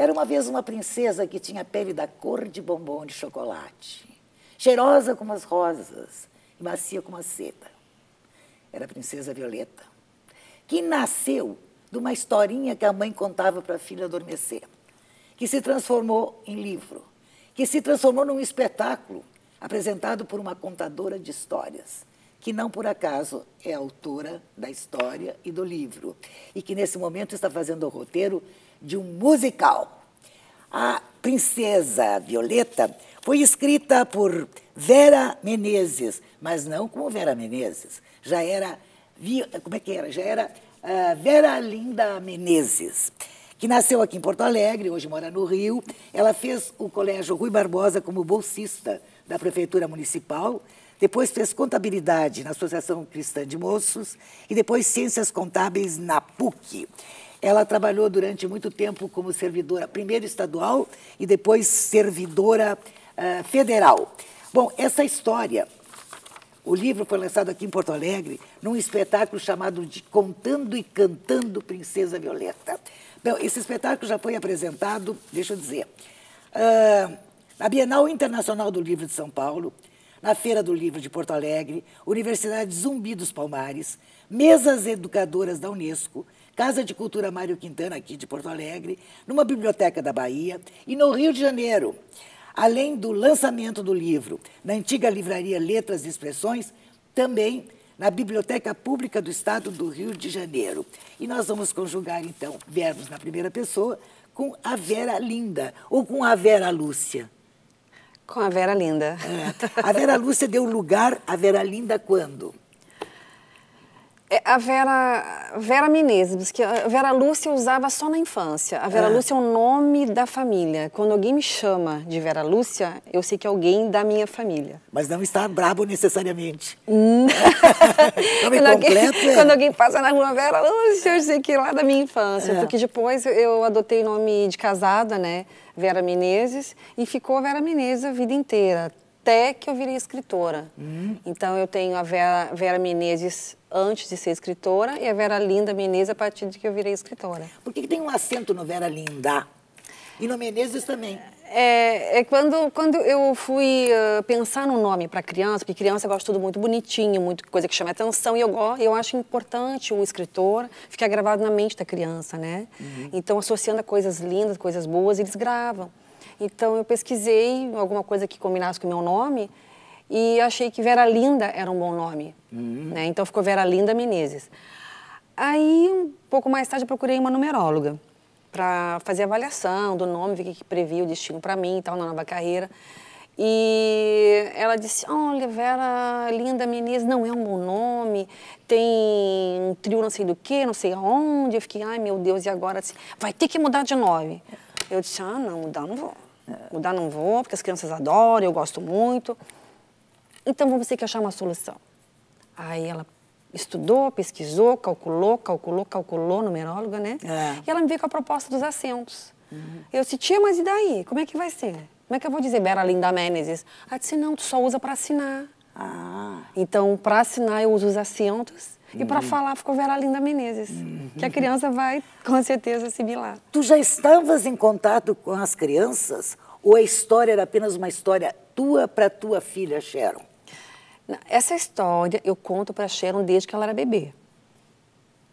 Era uma vez uma princesa que tinha pele da cor de bombom de chocolate, cheirosa como as rosas e macia como a seda. Era a princesa Violeta, que nasceu de uma historinha que a mãe contava para a filha adormecer, que se transformou em livro, que se transformou num espetáculo apresentado por uma contadora de histórias, que não por acaso é autora da história e do livro, e que nesse momento está fazendo o roteiro de um musical. A Princesa Violeta foi escrita por Vera Menezes, mas não como Vera Menezes, já era, como é que era? Já era uh, Vera Linda Menezes, que nasceu aqui em Porto Alegre, hoje mora no Rio. Ela fez o Colégio Rui Barbosa como bolsista da Prefeitura Municipal, depois fez contabilidade na Associação Cristã de Moços e depois ciências contábeis na PUC. Ela trabalhou durante muito tempo como servidora, primeiro estadual e depois servidora uh, federal. Bom, essa história, o livro foi lançado aqui em Porto Alegre, num espetáculo chamado de Contando e Cantando Princesa Violeta. esse espetáculo já foi apresentado, deixa eu dizer, uh, na Bienal Internacional do Livro de São Paulo, na Feira do Livro de Porto Alegre, Universidade Zumbi dos Palmares, mesas educadoras da Unesco, Casa de Cultura Mário Quintana, aqui de Porto Alegre, numa biblioteca da Bahia e no Rio de Janeiro. Além do lançamento do livro na antiga livraria Letras e Expressões, também na Biblioteca Pública do Estado do Rio de Janeiro. E nós vamos conjugar, então, verbos na primeira pessoa com a Vera Linda ou com a Vera Lúcia. Com a Vera Linda. É. A Vera Lúcia deu lugar à Vera Linda quando? É, a Vera, Vera Menezes, que a Vera Lúcia usava só na infância. A Vera é. Lúcia é o um nome da família. Quando alguém me chama de Vera Lúcia, eu sei que é alguém da minha família. Mas não está brabo necessariamente. quando, completo, alguém, é. quando alguém passa na rua, Vera Lúcia, eu sei que é lá da minha infância. É. Porque depois eu adotei nome de casada, né? Vera Menezes, e ficou Vera Menezes a vida inteira até que eu virei escritora. Hum. Então eu tenho a Vera, Vera Menezes antes de ser escritora e a Vera Linda Menezes a partir de que eu virei escritora. Por que, que tem um acento no Vera Linda? E no Menezes também. É, é, quando, quando eu fui uh, pensar no nome para criança, porque criança gosta tudo muito bonitinho, muito coisa que chama atenção, e eu, eu acho importante o escritor ficar gravado na mente da criança, né? Uhum. Então, associando a coisas lindas, coisas boas, eles gravam. Então eu pesquisei alguma coisa que combinasse com o meu nome e achei que Vera Linda era um bom nome. Uhum. Né? Então ficou Vera Linda Menezes. Aí, um pouco mais tarde, eu procurei uma numeróloga para fazer avaliação do nome, ver o que previa o destino para mim e tal, na nova carreira. E ela disse: Olha, Vera Linda Menezes não é um bom nome, tem um trio não sei do que, não sei aonde. Eu fiquei: Ai meu Deus, e agora? Vai ter que mudar de nome. Eu disse: Ah, não, mudar não vou. Mudar não vou, porque as crianças adoram, eu gosto muito. Então vamos ter que achar uma solução. Aí ela estudou, pesquisou, calculou, calculou, calculou, numeróloga, né? É. E ela me veio com a proposta dos assentos. Uhum. Eu disse, tia, mas e daí? Como é que vai ser? Como é que eu vou dizer Bera Linda Menezes? Ela disse, não, tu só usa para assinar. Ah. Então, para assinar, eu uso os assentos e para uhum. falar ficou Vera Linda Menezes, que a criança vai com certeza assimilar. Tu já estavas em contato com as crianças ou a história era apenas uma história tua para tua filha Sharon? Essa história eu conto para Sharon desde que ela era bebê.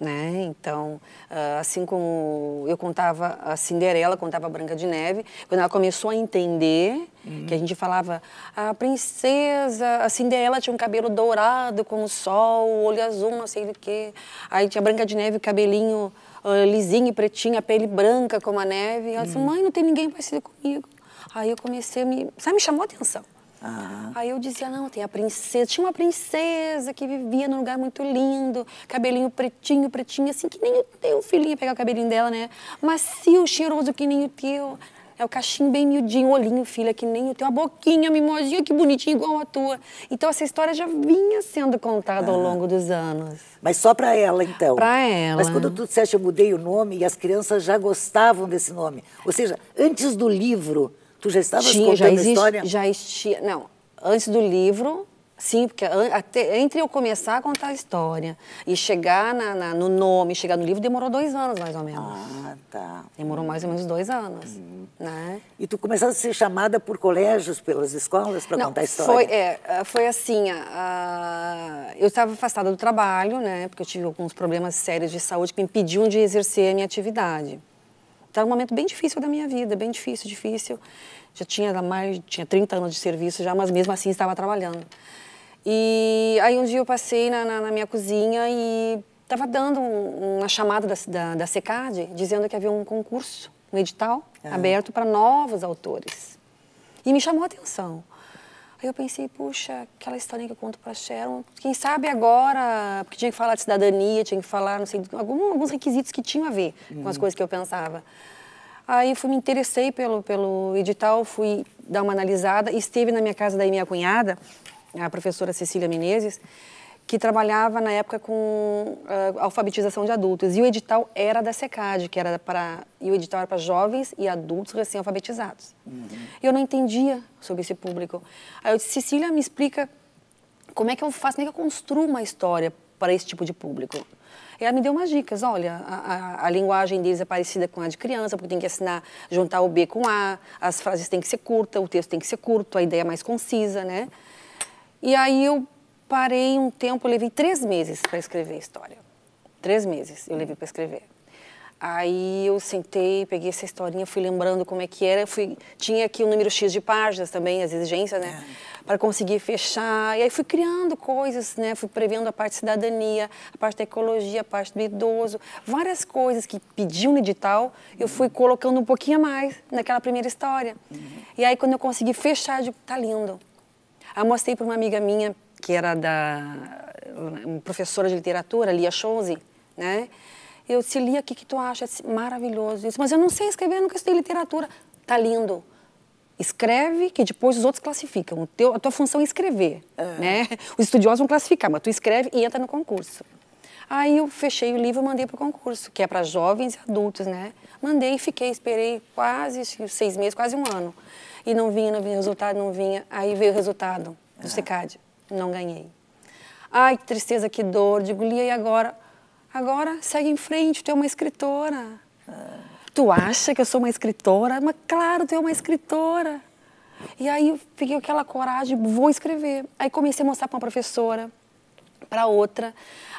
Né? Então, ah, assim como eu contava a Cinderela, contava a Branca de Neve, quando ela começou a entender, Uhum. Que a gente falava, a princesa, a Cinderela tinha um cabelo dourado como o sol, o olho azul, não sei do quê Aí tinha Branca de Neve, cabelinho uh, lisinho e pretinho, a pele branca como a neve. E ela uhum. disse, hum. mãe, não tem ninguém parecido comigo. Aí eu comecei a me... Sabe, me chamou a atenção. Uhum. Aí eu dizia, não, tem a princesa. Tinha uma princesa que vivia num lugar muito lindo, cabelinho pretinho, pretinho, assim, que nem o teu filhinho pegar o cabelinho dela, né? Macio, cheiroso que nem o teu. É o cachimbo bem miudinho, olhinho, filha, que nem o teu, A boquinha mimosinha, que bonitinho, igual a tua. Então, essa história já vinha sendo contada ah. ao longo dos anos. Mas só para ela, então? Para ela. Mas quando tu disseste, eu mudei o nome e as crianças já gostavam desse nome. Ou seja, antes do livro, tu já estavas Tinha, contando a história? Já existia. Não, antes do livro, Sim, porque até, entre eu começar a contar a história e chegar na, na, no nome, chegar no livro, demorou dois anos, mais ou menos. Ah, tá. Demorou mais ou menos dois anos, uhum. né? E tu começaste a ser chamada por colégios, pelas escolas, para contar a história? Foi, é, ah, foi assim, a, a, eu estava afastada do trabalho, né? Porque eu tive alguns problemas sérios de saúde que me impediam de exercer a minha atividade. Estava um momento bem difícil da minha vida, bem difícil, difícil. Já tinha mais, tinha 30 anos de serviço já, mas mesmo assim estava trabalhando. E aí um dia eu passei na, na, na minha cozinha e estava dando um, uma chamada da, da, da, SECAD dizendo que havia um concurso, um edital ah. aberto para novos autores. E me chamou a atenção. Aí eu pensei, puxa, aquela historinha que eu conto para Sharon, quem sabe agora, porque tinha que falar de cidadania, tinha que falar, não sei, algum, alguns requisitos que tinham a ver uhum. com as uhum. coisas que eu pensava. Aí fui, me interessei pelo, pelo edital, fui dar uma analisada, esteve na minha casa daí minha cunhada, a professora Cecília Menezes, que trabalhava na época com uh, alfabetização de adultos. E o edital era da SECAD, que era para. E o edital era para jovens e adultos recém-alfabetizados. Uhum. Eu não entendia sobre esse público. Aí eu disse, Cecília, me explica como é que eu faço, como é que eu construo uma história para esse tipo de público. E ela me deu umas dicas, olha, a, a, a, linguagem deles é parecida com a de criança, porque tem que assinar, juntar o B com A, as frases têm que ser curtas, o texto tem que ser curto, a ideia é mais concisa, né? E aí eu parei um tempo, levei três meses para escrever a história. Três meses eu levei para escrever. Aí eu sentei, peguei essa historinha, fui lembrando como é que era, fui, tinha aqui o um número X de páginas também, as exigências, né, é. para conseguir fechar. E aí fui criando coisas, né, fui prevendo a parte de cidadania, a parte da ecologia, a parte do idoso, várias coisas que pediam no edital, uhum. eu fui colocando um pouquinho mais naquela primeira história. Uhum. E aí quando eu consegui fechar, eu digo, tá lindo. Aí mostrei para uma amiga minha, que era da professora de literatura, Lia Chose, né? Eu disse, Lia, o que, que tu acha? disse, maravilhoso. disse, mas eu não sei escrever, nunca estudei literatura. Tá lindo escreve que depois os outros classificam. O teu, a tua função é escrever, uhum. né? Os estudiosos vão classificar, mas tu escreve e entra no concurso. Aí eu fechei o livro e mandei para o concurso, que é para jovens e adultos, né? Mandei e fiquei, esperei quase seis meses, quase um ano. E não vinha, não vinha resultado, não vinha. Aí veio o resultado do é. CICAD. Não ganhei. Ai, que tristeza, que dor. Digo, Lia, e agora? Agora segue em frente, tu é uma escritora. É. Tu acha que eu sou uma escritora? Mas claro, tu é uma escritora. E aí eu fiquei com aquela coragem, vou escrever. Aí comecei a mostrar para uma professora, para outra.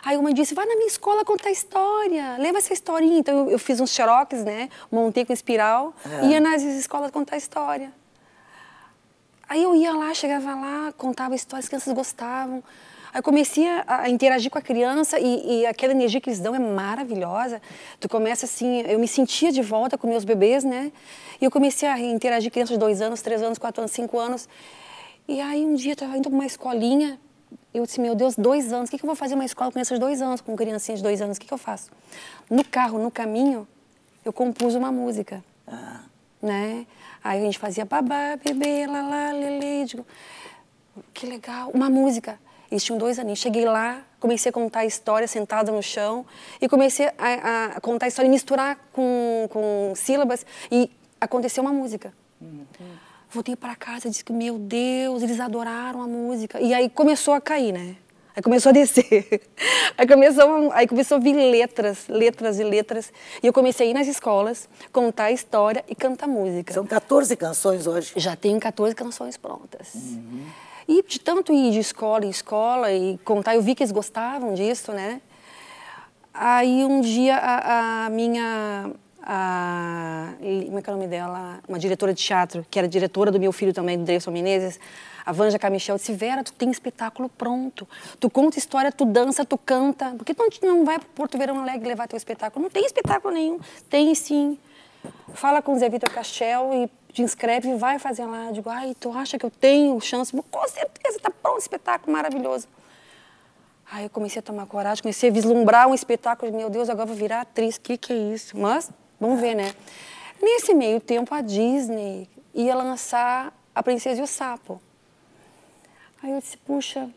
Aí uma disse, vai na minha escola contar história, leva essa historinha. Então eu, eu fiz uns xerox, né? Montei com espiral, é. ia nas escolas contar história. Aí eu ia lá, chegava lá, contava histórias, as crianças gostavam. Aí eu comecei a interagir com a criança e, e, aquela energia que eles dão é maravilhosa. Tu começa assim, eu me sentia de volta com meus bebês, né? E eu comecei a interagir com crianças de dois anos, três anos, quatro anos, cinco anos. E aí um dia eu estava indo para uma escolinha, eu disse, meu Deus, dois anos, o que, que eu vou fazer uma escola com essas dois anos, com criancinhas de dois anos, o que, que eu faço? No carro, no caminho, eu compus uma música. Ah né? Aí a gente fazia babá, bebê, lalá, lelê. Digo, que legal, uma música. Eles tinham dois aninhos. Cheguei lá, comecei a contar a história sentada no chão e comecei a, a contar a história e misturar com, com sílabas. E aconteceu uma música. Uhum. Voltei para casa e disse que, meu Deus, eles adoraram a música. E aí começou a cair, né? Aí começou a descer. Aí começou, aí começou a vir letras, letras e letras. E eu comecei a ir nas escolas, contar a história e cantar música. São 14 canções hoje? Já tenho 14 canções prontas. Uhum. E de tanto ir de escola em escola e contar, eu vi que eles gostavam disso, né? Aí um dia a, a minha a como é que é o nome dela? Uma diretora de teatro, que era diretora do meu filho também, do Dreyson Menezes, a Vanja Camichel, disse, Vera, tu tem espetáculo pronto. Tu conta história, tu dança, tu canta. Por que tu não, vai para Porto Verão Alegre levar teu espetáculo? Não tem espetáculo nenhum. Tem sim. Fala com o Zé Vitor Cachel e te inscreve e vai fazer lá. digo, ai, tu acha que eu tenho chance? Com certeza, tá pronto, espetáculo maravilhoso. Aí eu comecei a tomar coragem, comecei a vislumbrar um espetáculo. Meu Deus, agora vou virar atriz, o que, que é isso? Mas, vamos ver, né? Nesse meio tempo, a Disney ia lançar A Princesa e o Sapo. Aí eu disse, puxa,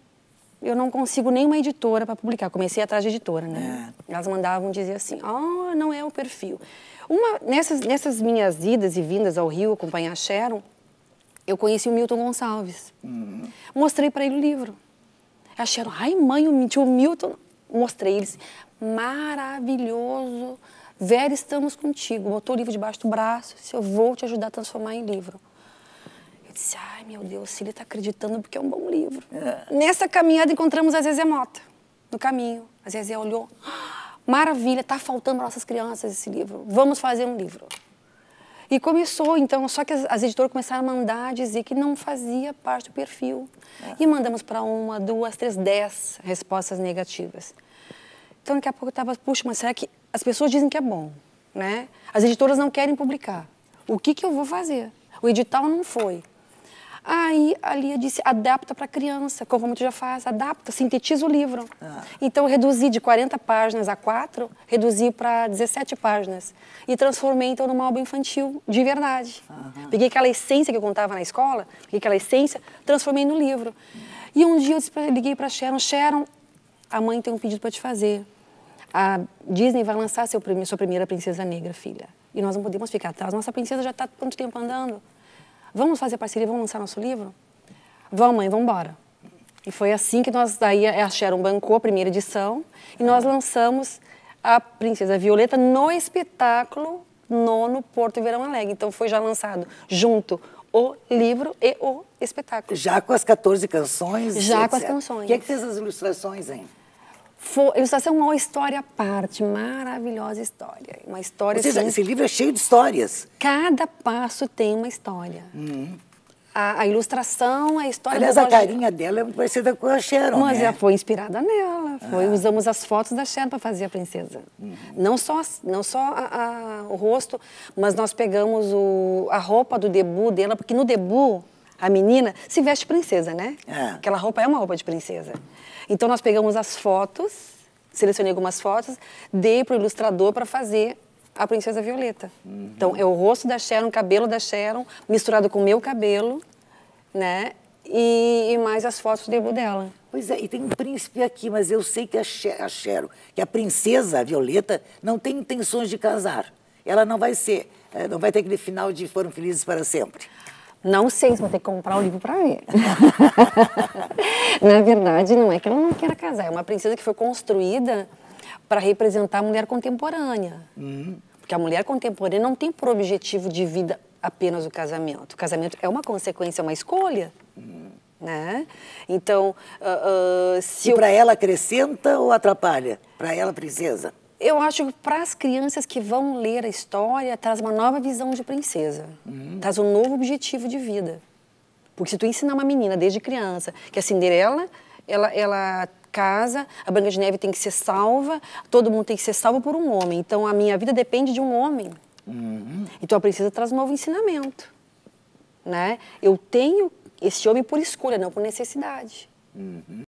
eu não consigo nenhuma editora para publicar. Comecei atrás de editora, né? É. Elas mandavam dizer assim, ah, oh, não é o perfil. Uma, nessas, nessas minhas idas e vindas ao Rio acompanhar a Sharon, eu conheci o Milton Gonçalves. Uhum. Mostrei para ele o livro. A Sharon, ai mãe, o Milton... Mostrei, ele maravilhoso Vera, estamos contigo, botou o livro debaixo do braço, disse, eu vou te ajudar a transformar em livro. Eu disse, ai meu Deus, se ele está acreditando porque é um bom livro. É. Nessa caminhada encontramos a Zezé Mota, no caminho. A Zezé olhou, maravilha, está faltando para nossas crianças esse livro, vamos fazer um livro. E começou, então, só que as, as editoras começaram a mandar dizer que não fazia parte do perfil. É. E mandamos para uma, duas, três, dez respostas negativas. Então, daqui a pouco eu estava, puxa, mas será que as pessoas dizem que é bom, né? As editoras não querem publicar. O que, que eu vou fazer? O edital não foi. Aí a Lia disse, adapta para criança, como muito já faz, adapta, sintetiza o livro. Ah. Então eu reduzi de 40 páginas a 4, reduzi para 17 páginas. E transformei então numa obra infantil, de verdade. Peguei aquela essência que eu contava na escola, peguei aquela essência, transformei no livro. E um dia eu liguei para Sharon, Sharon, a mãe tem um pedido para te fazer a Disney vai lançar seu, sua primeira princesa negra, filha. E nós não podemos ficar atrás. Nossa princesa já está quanto tempo andando? Vamos fazer parceria, vamos lançar nosso livro? Vamos, mãe, vamos embora. E foi assim que nós, daí a Sharon bancou a primeira edição e nós lançamos a Princesa Violeta no espetáculo nono Porto Verão Alegre. Então foi já lançado junto o livro e o espetáculo. Já com as 14 canções? Já etc. com as canções. Quem é que fez as ilustrações, hein? For, ilustração é uma história à parte, maravilhosa história. Uma história. seja, assim, esse livro é cheio de histórias. Cada passo tem uma história. Uhum. A, a, ilustração, a história. Aliás, a carinha dela é muito parecida com a Sharon. Mas né? ela foi inspirada nela. Foi, ah. Usamos as fotos da Sharon para fazer a princesa. Uhum. Não só, não só a, a, o rosto, mas nós pegamos o, a roupa do debut dela, porque no debut a menina se veste princesa, né? É. Aquela roupa é uma roupa de princesa. Então nós pegamos as fotos, selecionei algumas fotos, dei para o ilustrador para fazer a Princesa Violeta. Uhum. Então é o rosto da Sharon, o cabelo da Sharon, misturado com o meu cabelo, né? E, e, mais as fotos do debut dela. Pois é, e tem um príncipe aqui, mas eu sei que a, a Cheryl, que a princesa Violeta, não tem intenções de casar. Ela não vai ser, eh, não vai ter aquele final de foram felizes para sempre. Não sei, se vou ter que comprar o livro para ler. Na verdade, não é que ela não queira casar, é uma princesa que foi construída para representar a mulher contemporânea. Uhum. Porque a mulher contemporânea não tem por objetivo de vida apenas o casamento. O casamento é uma consequência, é uma escolha. Uhum. Né? Então, uh, uh, se. E eu... para ela acrescenta ou atrapalha? Para ela, princesa? Eu acho que para as crianças que vão ler a história, traz uma nova visão de princesa, hum. traz um novo objetivo de vida. Porque se tu ensinar uma menina desde criança que a Cinderela, ela, ela casa, a Branca de Neve tem que ser salva, todo mundo tem que ser salvo por um homem. Então a minha vida depende de um homem. Uhum. Então a princesa traz um novo ensinamento. Né? Eu tenho esse homem por escolha, não por necessidade. Uhum.